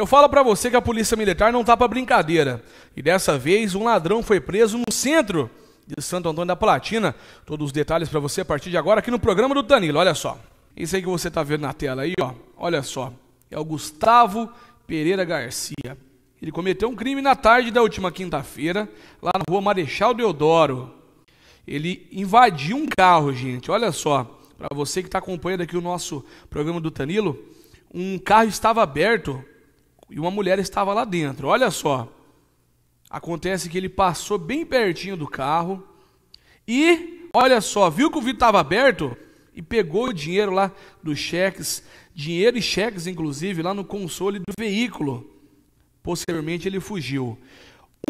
Eu falo para você que a polícia militar não tá para brincadeira. E dessa vez um ladrão foi preso no centro de Santo Antônio da Platina. Todos os detalhes para você a partir de agora aqui no programa do Danilo. Olha só. Isso aí que você tá vendo na tela aí, ó. Olha só. É o Gustavo Pereira Garcia. Ele cometeu um crime na tarde da última quinta-feira, lá na rua Marechal Deodoro. Ele invadiu um carro, gente. Olha só. Para você que está acompanhando aqui o nosso programa do Danilo, um carro estava aberto e uma mulher estava lá dentro. Olha só. Acontece que ele passou bem pertinho do carro e, olha só, viu que o vidro estava aberto e pegou o dinheiro lá dos cheques, dinheiro e cheques, inclusive, lá no console do veículo. Posteriormente ele fugiu.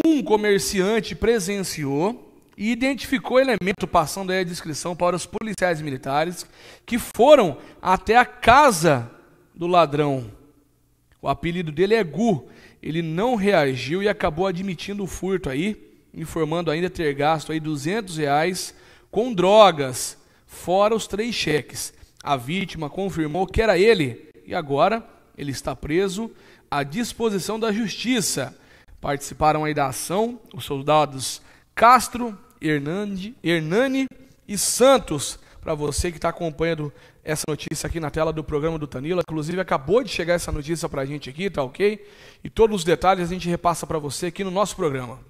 Um comerciante presenciou e identificou o elemento, passando aí a descrição para os policiais militares que foram até a casa do ladrão o apelido dele é Gu. Ele não reagiu e acabou admitindo o furto aí, informando ainda ter gasto aí 200 reais com drogas, fora os três cheques. A vítima confirmou que era ele e agora ele está preso à disposição da justiça. Participaram aí da ação os soldados Castro, Hernande, Hernani e Santos, para você que está acompanhando essa notícia aqui na tela do programa do Tanila. Inclusive, acabou de chegar essa notícia para a gente aqui, tá ok? E todos os detalhes a gente repassa para você aqui no nosso programa.